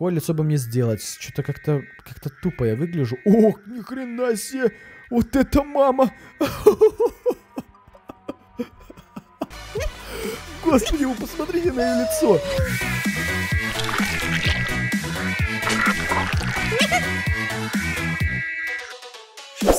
Какое лицо бы мне сделать? Что-то как-то как то тупо я выгляжу. Ох, ни хрена себе! Вот это мама! Господи, вы посмотрите на ее лицо!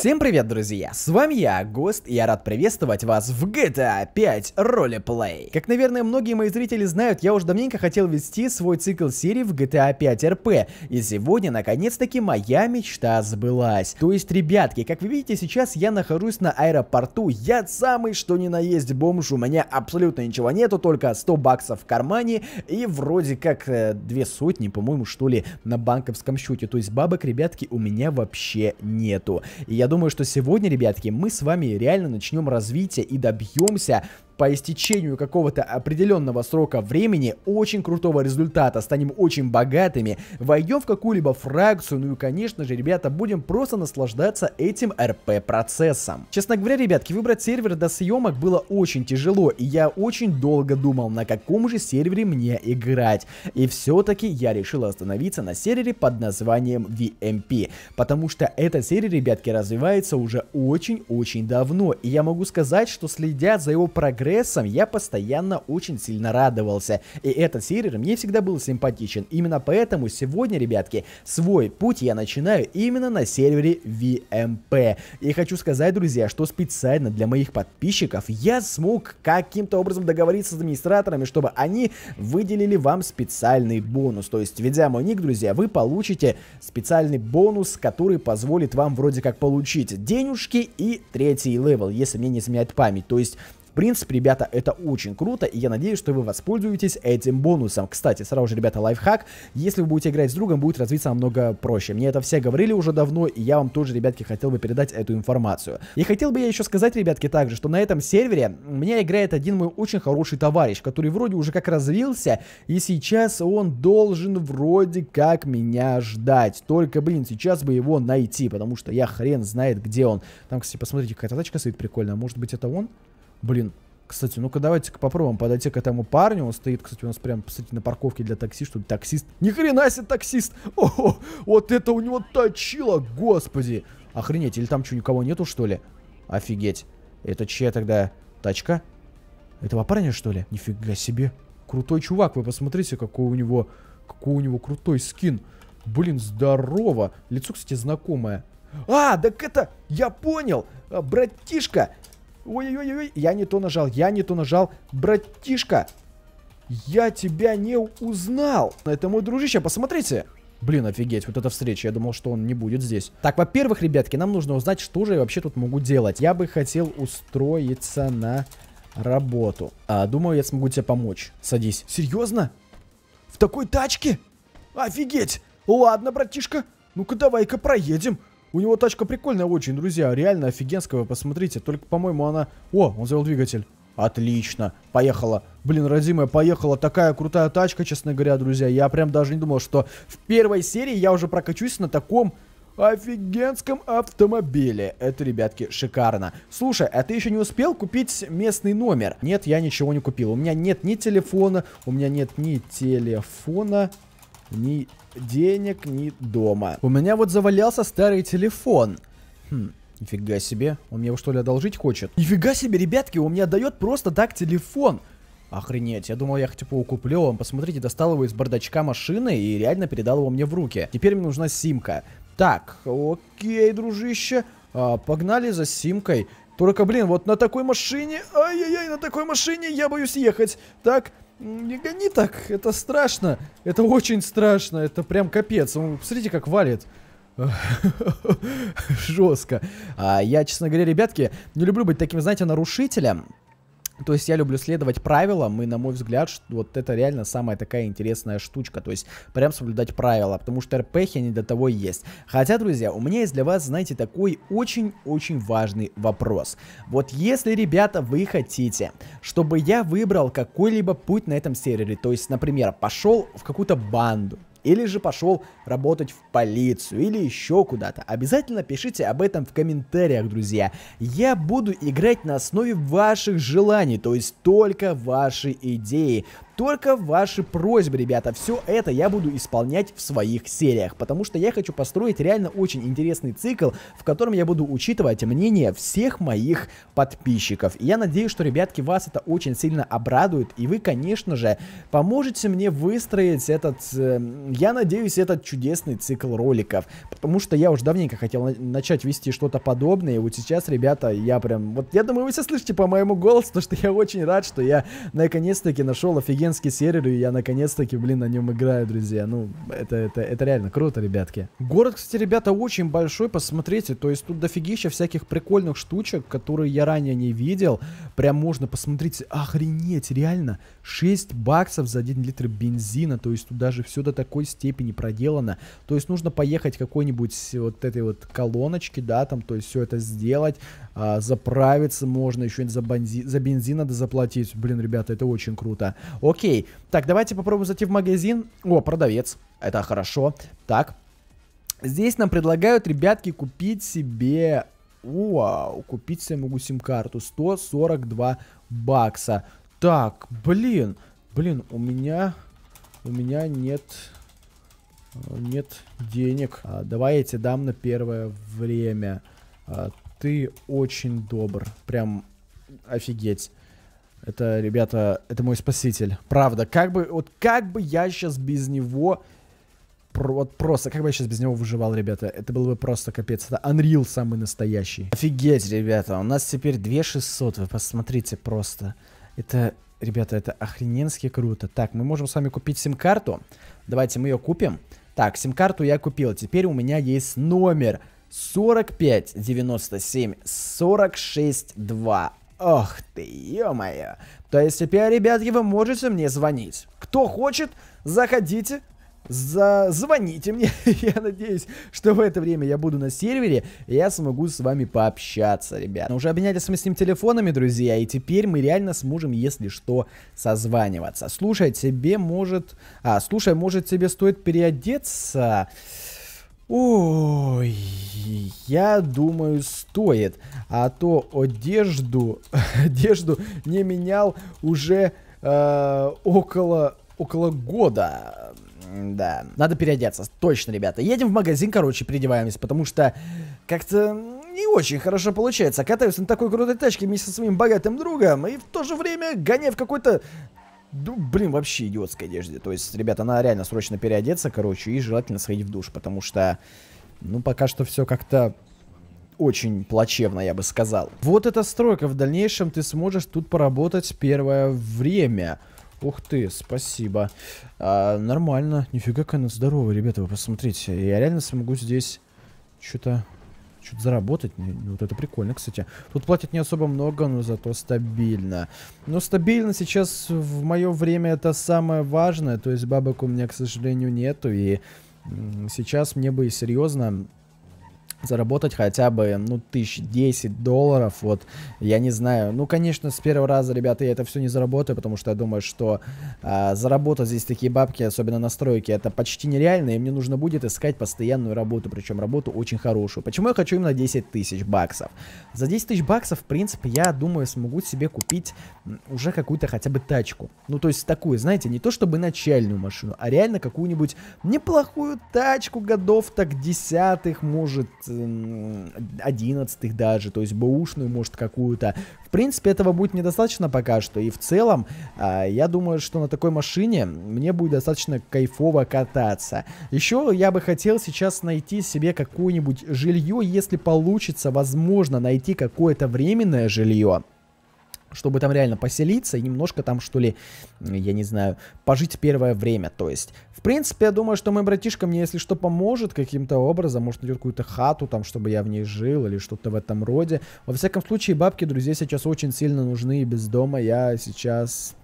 Всем привет, друзья! С вами я, Гост, и я рад приветствовать вас в GTA 5 ролеплей. Как, наверное, многие мои зрители знают, я уже давненько хотел вести свой цикл серий в GTA 5 RP, и сегодня, наконец-таки, моя мечта сбылась. То есть, ребятки, как вы видите, сейчас я нахожусь на аэропорту, я самый что ни на есть бомж, у меня абсолютно ничего нету, только 100 баксов в кармане и вроде как э, две сотни, по-моему, что ли, на банковском счете. То есть, бабок, ребятки, у меня вообще нету. И я думаю, что сегодня, ребятки, мы с вами реально начнем развитие и добьемся по истечению какого-то определенного срока времени очень крутого результата, станем очень богатыми, войдем в какую-либо фракцию, ну и конечно же, ребята, будем просто наслаждаться этим РП-процессом. Честно говоря, ребятки, выбрать сервер до съемок было очень тяжело, и я очень долго думал, на каком же сервере мне играть. И все-таки я решил остановиться на сервере под названием VMP, потому что этот сервер ребятки, развивается уже очень-очень давно, и я могу сказать, что следя за его прогрессом, прогрессом я постоянно очень сильно радовался. И этот сервер мне всегда был симпатичен. Именно поэтому сегодня, ребятки, свой путь я начинаю именно на сервере VMP. И хочу сказать, друзья, что специально для моих подписчиков я смог каким-то образом договориться с администраторами, чтобы они выделили вам специальный бонус. То есть, введя мой ник, друзья, вы получите специальный бонус, который позволит вам вроде как получить денежки и третий левел, если мне не изменяет память. То есть в принципе, ребята, это очень круто, и я надеюсь, что вы воспользуетесь этим бонусом. Кстати, сразу же, ребята, лайфхак. Если вы будете играть с другом, будет развиться намного проще. Мне это все говорили уже давно, и я вам тоже, ребятки, хотел бы передать эту информацию. И хотел бы я еще сказать, ребятки, также, что на этом сервере у меня играет один мой очень хороший товарищ, который вроде уже как развился, и сейчас он должен вроде как меня ждать. Только, блин, сейчас бы его найти, потому что я хрен знает, где он. Там, кстати, посмотрите, какая-то тачка стоит прикольная. Может быть, это он? Блин, кстати, ну-ка давайте-ка попробуем подойти к этому парню. Он стоит, кстати, у нас прямо посмотрите, на парковке для такси, что таксист. Ни хрена себе таксист! О, вот это у него точило, господи! Охренеть, или там что, никого нету, что ли? Офигеть. Это чья тогда тачка? Этого парня, что ли? Нифига себе. Крутой чувак, вы посмотрите, какой у него, какой у него крутой скин. Блин, здорово. Лицо, кстати, знакомое. А, так это, я понял, братишка Ой-ой-ой, я не то нажал, я не то нажал. Братишка, я тебя не узнал. Это мой дружище, посмотрите. Блин, офигеть, вот эта встреча, я думал, что он не будет здесь. Так, во-первых, ребятки, нам нужно узнать, что же я вообще тут могу делать. Я бы хотел устроиться на работу. А, думаю, я смогу тебе помочь. Садись. Серьезно? В такой тачке? Офигеть! Ладно, братишка, ну-ка давай-ка проедем. У него тачка прикольная очень, друзья. Реально офигенская, Вы посмотрите. Только, по-моему, она... О, он завел двигатель. Отлично, поехала. Блин, родимая, поехала. Такая крутая тачка, честно говоря, друзья. Я прям даже не думал, что в первой серии я уже прокачусь на таком офигенском автомобиле. Это, ребятки, шикарно. Слушай, а ты еще не успел купить местный номер? Нет, я ничего не купил. У меня нет ни телефона, у меня нет ни телефона, ни денег, ни дома. У меня вот завалялся старый телефон. Хм, нифига себе. Он мне его что ли одолжить хочет? Нифига себе, ребятки, он мне отдает просто так телефон. Охренеть, я думал, я их типа укуплю. Он, посмотрите, достал его из бардачка машины и реально передал его мне в руки. Теперь мне нужна симка. Так, окей, дружище. А, погнали за симкой. Только, блин, вот на такой машине... Ай-яй-яй, на такой машине я боюсь ехать. Так, не гони так, это страшно. Это очень страшно, это прям капец. Ну, смотрите, как валит. Жестко. А я, честно говоря, ребятки, не люблю быть таким, знаете, нарушителем. То есть я люблю следовать правилам, и, на мой взгляд, вот это реально самая такая интересная штучка. То есть прям соблюдать правила, потому что РПХи не до того и есть. Хотя, друзья, у меня есть для вас, знаете, такой очень-очень важный вопрос. Вот если, ребята, вы хотите, чтобы я выбрал какой-либо путь на этом сервере, то есть, например, пошел в какую-то банду, или же пошел работать в полицию, или еще куда-то. Обязательно пишите об этом в комментариях, друзья. Я буду играть на основе ваших желаний, то есть только ваши идеи. Только ваши просьбы, ребята, все это я буду исполнять в своих сериях, потому что я хочу построить реально очень интересный цикл, в котором я буду учитывать мнение всех моих подписчиков. И я надеюсь, что, ребятки, вас это очень сильно обрадует, и вы, конечно же, поможете мне выстроить этот, э, я надеюсь, этот чудесный цикл роликов, потому что я уже давненько хотел на начать вести что-то подобное, и вот сейчас, ребята, я прям, вот я думаю, вы все слышите по моему голосу, что я очень рад, что я наконец-таки нашел офигенный офигенский сервер, и я наконец-таки, блин, на нем играю, друзья. Ну, это, это, это реально круто, ребятки. Город, кстати, ребята, очень большой, посмотрите. То есть тут дофигища всяких прикольных штучек, которые я ранее не видел. Прям можно, посмотрите, охренеть, реально. 6 баксов за 1 литр бензина. То есть тут даже все до такой степени проделано. То есть нужно поехать какой-нибудь вот этой вот колоночки, да, там, то есть все это сделать, а, заправиться можно, еще за, бензин, за бензин надо заплатить. Блин, ребята, это очень круто. Окей, так, давайте попробуем зайти в магазин. О, продавец, это хорошо. Так, здесь нам предлагают, ребятки, купить себе... Вау, купить себе могу сим-карту. 142 бакса. Так, блин, блин, у меня... У меня нет... Э, нет денег. А, давай я тебе дам на первое время. А, ты очень добр. Прям офигеть. Это, ребята, это мой спаситель. Правда, как бы, вот как бы я сейчас без него... вот просто, как бы я сейчас без него выживал, ребята. Это было бы просто капец. Это Unreal самый настоящий. Офигеть, ребята. У нас теперь 2600. Вы посмотрите просто. Это, ребята, это охрененски круто. Так, мы можем с вами купить сим-карту. Давайте мы ее купим. Так, сим-карту я купил. Теперь у меня есть номер. 45, 97, 46, 2. Ох ты, ё-моё. То есть теперь, ребятки, вы можете мне звонить. Кто хочет, заходите, за Звоните мне, я надеюсь, что в это время я буду на сервере, и я смогу с вами пообщаться, ребят. Уже обменялись мы с ним телефонами, друзья, и теперь мы реально сможем, если что, созваниваться. Слушай, тебе может... А, слушай, может тебе стоит переодеться... Ой, я думаю, стоит. А то одежду, одежду не менял уже э, около, около года. Да, надо переодеться, точно, ребята. Едем в магазин, короче, переодеваемся, потому что как-то не очень хорошо получается. Катаюсь на такой крутой тачке вместе со своим богатым другом и в то же время гоняю в какой-то ну, блин, вообще идиотской одежде. То есть, ребята, надо реально срочно переодеться, короче, и желательно сходить в душ, потому что, ну, пока что все как-то очень плачевно, я бы сказал. Вот эта стройка. В дальнейшем ты сможешь тут поработать первое время. Ух ты, спасибо. А, нормально. Нифига как она здоровая, ребята, вы посмотрите. Я реально смогу здесь что-то что-то заработать. Вот это прикольно, кстати. Тут платят не особо много, но зато стабильно. Но стабильно сейчас в мое время это самое важное. То есть бабок у меня, к сожалению, нету. И сейчас мне бы и серьезно заработать хотя бы, ну, тысяч десять долларов, вот, я не знаю. Ну, конечно, с первого раза, ребята, я это все не заработаю, потому что я думаю, что а, заработать здесь такие бабки, особенно на стройке, это почти нереально, и мне нужно будет искать постоянную работу, причем работу очень хорошую. Почему я хочу именно 10 тысяч баксов? За 10 тысяч баксов, в принципе, я думаю, смогу себе купить уже какую-то хотя бы тачку. Ну, то есть такую, знаете, не то чтобы начальную машину, а реально какую-нибудь неплохую тачку годов так десятых, может, одиннадцатых даже, то есть бэушную, может, какую-то. В принципе, этого будет недостаточно пока что, и в целом, а, я думаю, что на такой машине мне будет достаточно кайфово кататься. Еще я бы хотел сейчас найти себе какое-нибудь жилье, если получится, возможно, найти какое-то временное жилье чтобы там реально поселиться и немножко там, что ли, я не знаю, пожить первое время. То есть, в принципе, я думаю, что мой братишка мне, если что, поможет каким-то образом, может, найдет какую-то хату там, чтобы я в ней жил или что-то в этом роде. Во всяком случае, бабки, друзья, сейчас очень сильно нужны и без дома я сейчас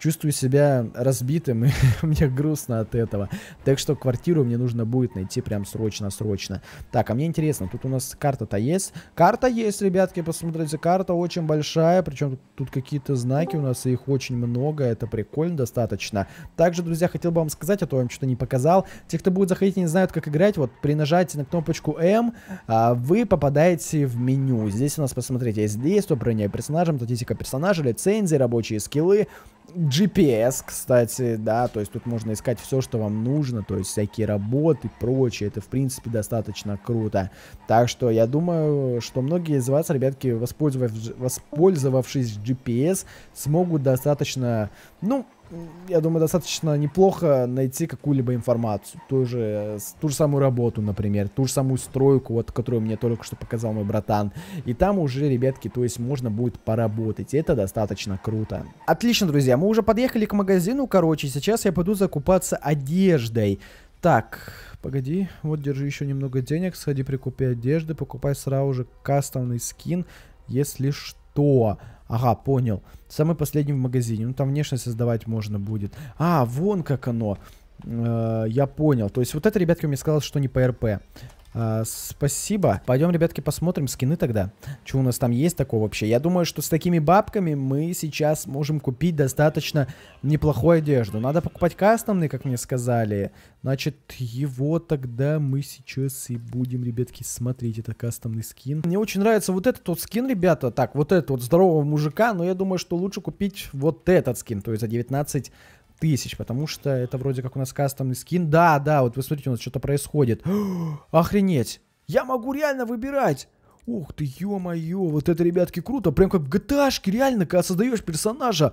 чувствую себя разбитым, и мне грустно от этого. Так что квартиру мне нужно будет найти прям срочно-срочно. Так, а мне интересно, тут у нас карта-то есть? Карта есть, ребятки, посмотрите, карта очень большая, причем тут, какие-то знаки у нас, и их очень много, это прикольно достаточно. Также, друзья, хотел бы вам сказать, а то я вам что-то не показал. Те, кто будет заходить и не знают, как играть, вот при нажатии на кнопочку М а, вы попадаете в меню. Здесь у нас, посмотрите, есть действие, броня персонажем, статистика персонажа, лицензии, рабочие скиллы, GPS, кстати, да, то есть тут можно искать все, что вам нужно, то есть всякие работы и прочее, это в принципе достаточно круто. Так что я думаю, что многие из вас, ребятки, воспользовав... воспользовавшись GPS, смогут достаточно, ну, я думаю, достаточно неплохо найти какую-либо информацию. Ту же, ту же самую работу, например, ту же самую стройку, вот, которую мне только что показал мой братан. И там уже, ребятки, то есть можно будет поработать. это достаточно круто. Отлично, друзья, мы уже подъехали к магазину, короче. Сейчас я пойду закупаться одеждой. Так, погоди, вот держи еще немного денег, сходи прикупи одежды, покупай сразу же кастомный скин, если что. Ага, понял. Самый последний в магазине. Ну, там внешность создавать можно будет. А, вон как оно. Э я понял. То есть вот это, ребятки, мне сказал, что не по а, спасибо. Пойдем, ребятки, посмотрим скины тогда. Что у нас там есть такого вообще? Я думаю, что с такими бабками мы сейчас можем купить достаточно неплохую одежду. Надо покупать кастомный, как мне сказали. Значит, его тогда мы сейчас и будем, ребятки, смотреть. Это кастомный скин. Мне очень нравится вот этот вот скин, ребята. Так, вот этот вот здорового мужика. Но я думаю, что лучше купить вот этот скин. То есть за 19 тысяч, потому что это вроде как у нас кастомный скин. Да, да, вот вы смотрите, у нас что-то происходит. Охренеть! Я могу реально выбирать! Ух ты, ё-моё, вот это, ребятки, круто, прям как в gta а реально, когда создаешь персонажа.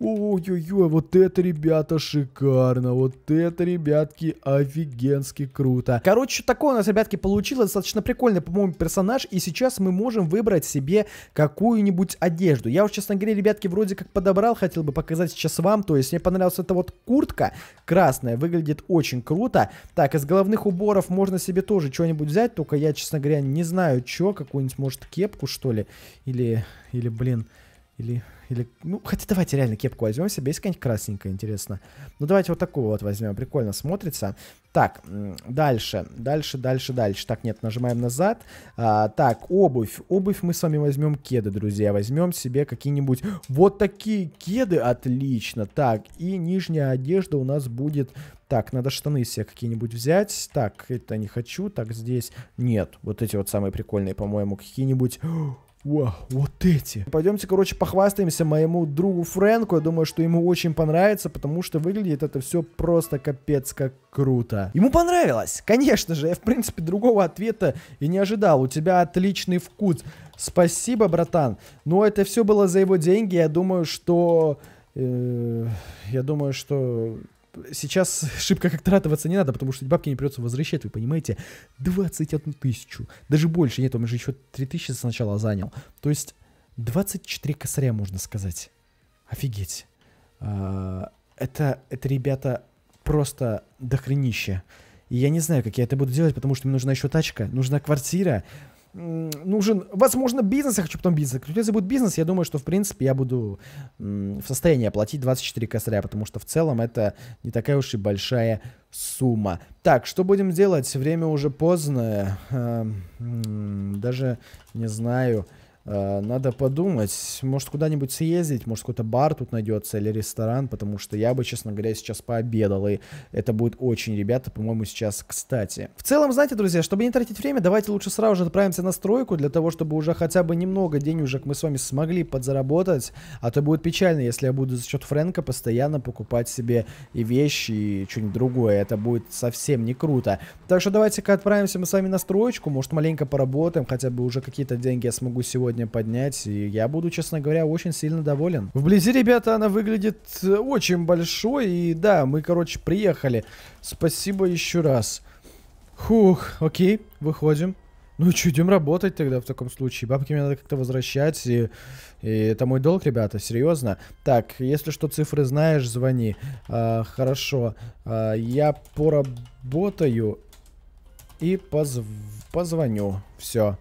Ой-ой-ой, вот это, ребята, шикарно, вот это, ребятки, офигенски круто. Короче, такое у нас, ребятки, получилось, достаточно прикольный, по-моему, персонаж, и сейчас мы можем выбрать себе какую-нибудь одежду. Я уж, честно говоря, ребятки, вроде как подобрал, хотел бы показать сейчас вам, то есть мне понравилась эта вот куртка красная, выглядит очень круто. Так, из головных уборов можно себе тоже что-нибудь взять, только я, честно говоря, не знаю, чё, как какую-нибудь, может, кепку, что ли? Или, или, блин, или или, ну, хотя давайте реально кепку возьмем себе. Есть какая-нибудь красненькая, интересно. Ну, давайте вот такую вот возьмем. Прикольно смотрится. Так, дальше, дальше, дальше, дальше. Так, нет, нажимаем назад. А, так, обувь. Обувь мы с вами возьмем кеды, друзья. Возьмем себе какие-нибудь вот такие кеды. Отлично. Так, и нижняя одежда у нас будет... Так, надо штаны себе какие-нибудь взять. Так, это не хочу. Так, здесь... Нет, вот эти вот самые прикольные, по-моему, какие-нибудь... Вау, вот эти. Пойдемте, короче, похвастаемся моему другу Фрэнку. Я думаю, что ему очень понравится, потому что выглядит это все просто капец как круто. Ему понравилось? Конечно же, я, в принципе, другого ответа и не ожидал. У тебя отличный вкус. Спасибо, братан. Но это все было за его деньги. Я думаю, что... Э, я думаю, что сейчас шибко как тратоваться не надо, потому что бабки не придется возвращать, вы понимаете? 21 тысячу. Даже больше. Нет, он же еще 3 тысячи сначала занял. То есть 24 косаря, можно сказать. Офигеть. А, это, это ребята, просто дохренище. И я не знаю, как я это буду делать, потому что мне нужна еще тачка, нужна квартира нужен, возможно, бизнес, я хочу потом бизнес. Если будет бизнес, я думаю, что, в принципе, я буду в состоянии оплатить 24 косаря, потому что в целом это не такая уж и большая сумма. Так, что будем делать? Время уже поздно. Эм, даже не знаю. Э, надо подумать, может куда-нибудь съездить, может какой-то бар тут найдется или ресторан, потому что я бы, честно говоря, сейчас пообедал, и это будет очень, ребята, по-моему, сейчас кстати. В целом, знаете, друзья, чтобы не тратить время, давайте лучше сразу же отправимся на стройку, для того, чтобы уже хотя бы немного денежек мы с вами смогли подзаработать, а то будет печально, если я буду за счет Фрэнка постоянно покупать себе и вещи, и что-нибудь другое, это будет совсем не круто. Так что давайте-ка отправимся мы с вами на стройку, может маленько поработаем, хотя бы уже какие-то деньги я смогу сегодня сегодня поднять. И я буду, честно говоря, очень сильно доволен. Вблизи, ребята, она выглядит э, очень большой. И да, мы, короче, приехали. Спасибо еще раз. Хух, окей, выходим. Ну и что, идем работать тогда в таком случае. Бабки мне надо как-то возвращать. И, и это мой долг, ребята, серьезно. Так, если что, цифры знаешь, звони. А, хорошо. А, я поработаю и позв... позвоню. Все.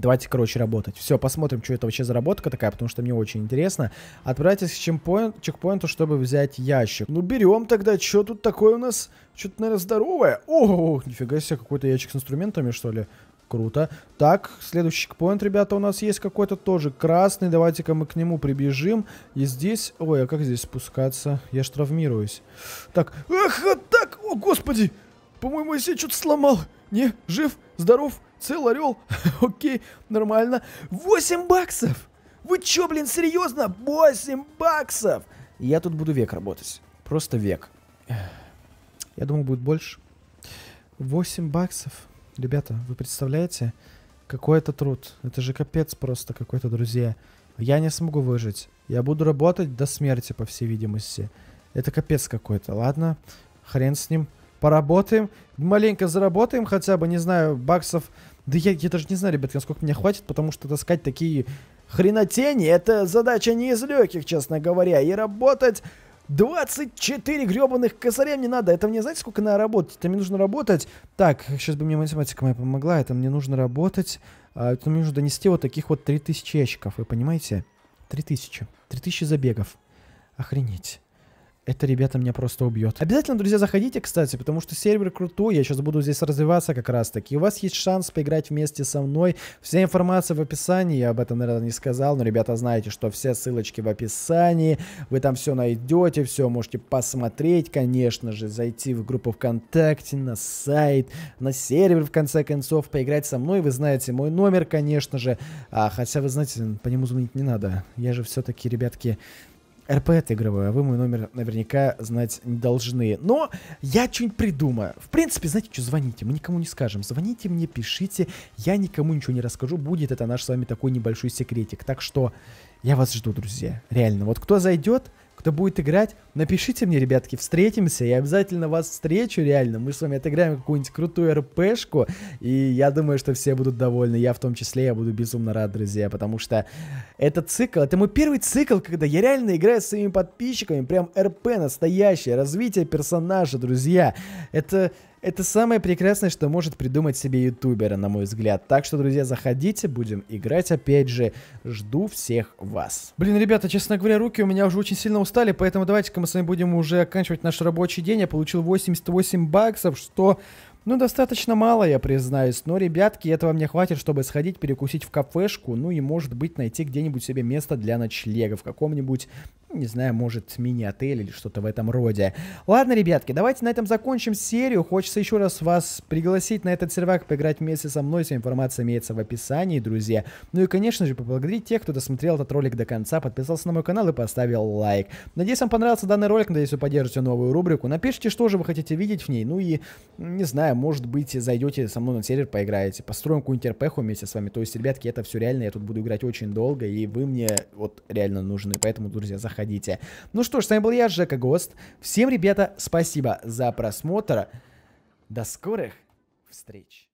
Давайте, короче, работать. Все, посмотрим, что это вообще заработка такая, потому что мне очень интересно. Отправляйтесь к чемпоинт, чекпоинту, чтобы взять ящик. Ну, берем тогда, что тут такое у нас? Что-то, наверное, здоровое. Ох, нифига себе, какой-то ящик с инструментами, что ли. Круто. Так, следующий чекпоинт, ребята, у нас есть какой-то тоже красный. Давайте-ка мы к нему прибежим. И здесь... Ой, а как здесь спускаться? Я ж травмируюсь. Так, ах, а так! О, господи! По-моему, я себе что-то сломал. Не, жив, здоров, Цел орел? Окей, нормально. 8 баксов! Вы чё, блин, серьезно? 8 баксов! Я тут буду век работать. Просто век. Я думал, будет больше. 8 баксов. Ребята, вы представляете, какой это труд? Это же капец просто какой-то, друзья. Я не смогу выжить. Я буду работать до смерти, по всей видимости. Это капец какой-то, ладно? Хрен с ним поработаем, маленько заработаем хотя бы, не знаю, баксов. Да я, я даже не знаю, ребят, насколько мне хватит, потому что таскать такие хренотени, это задача не из легких, честно говоря, и работать... 24 гребаных косаря мне надо. Это мне, знаете, сколько надо работать? Это мне нужно работать. Так, сейчас бы мне математика моя помогла. Это мне нужно работать. А, это мне нужно донести вот таких вот 3000 ящиков. Вы понимаете? 3000. 3000 забегов. Охренеть. Это, ребята, меня просто убьет. Обязательно, друзья, заходите, кстати, потому что сервер крутой. Я сейчас буду здесь развиваться как раз-таки. У вас есть шанс поиграть вместе со мной. Вся информация в описании. Я об этом, наверное, не сказал. Но, ребята, знаете, что все ссылочки в описании. Вы там все найдете, все можете посмотреть, конечно же. Зайти в группу ВКонтакте, на сайт, на сервер, в конце концов. Поиграть со мной. Вы знаете мой номер, конечно же. А, хотя, вы знаете, по нему звонить не надо. Я же все-таки, ребятки, РП отыгрываю, а вы мой номер наверняка знать не должны. Но я что-нибудь придумаю. В принципе, знаете что, звоните, мы никому не скажем. Звоните мне, пишите, я никому ничего не расскажу. Будет это наш с вами такой небольшой секретик. Так что я вас жду, друзья. Реально, вот кто зайдет, кто будет играть, напишите мне, ребятки, встретимся, я обязательно вас встречу, реально, мы с вами отыграем какую-нибудь крутую РПшку, и я думаю, что все будут довольны, я в том числе, я буду безумно рад, друзья, потому что этот цикл, это мой первый цикл, когда я реально играю с своими подписчиками, прям РП настоящее, развитие персонажа, друзья, это это самое прекрасное, что может придумать себе ютубера, на мой взгляд. Так что, друзья, заходите, будем играть опять же. Жду всех вас. Блин, ребята, честно говоря, руки у меня уже очень сильно устали, поэтому давайте-ка мы с вами будем уже оканчивать наш рабочий день. Я получил 88 баксов, что... Ну, достаточно мало, я признаюсь, но, ребятки, этого мне хватит, чтобы сходить перекусить в кафешку, ну и, может быть, найти где-нибудь себе место для ночлега в каком-нибудь не знаю, может, мини-отель или что-то в этом роде. Ладно, ребятки, давайте на этом закончим серию. Хочется еще раз вас пригласить на этот сервак поиграть вместе со мной. Вся информация имеется в описании, друзья. Ну и, конечно же, поблагодарить тех, кто досмотрел этот ролик до конца, подписался на мой канал и поставил лайк. Надеюсь, вам понравился данный ролик, надеюсь, вы поддержите новую рубрику. Напишите, что же вы хотите видеть в ней. Ну и, не знаю, может быть, зайдете со мной на сервер, поиграете. Построим какую-нибудь РПХу вместе с вами. То есть, ребятки, это все реально. Я тут буду играть очень долго, и вы мне вот реально нужны. Поэтому, друзья, заходите заходите. Ну что ж, с вами был я, Жека Гост. Всем, ребята, спасибо за просмотр. До скорых встреч.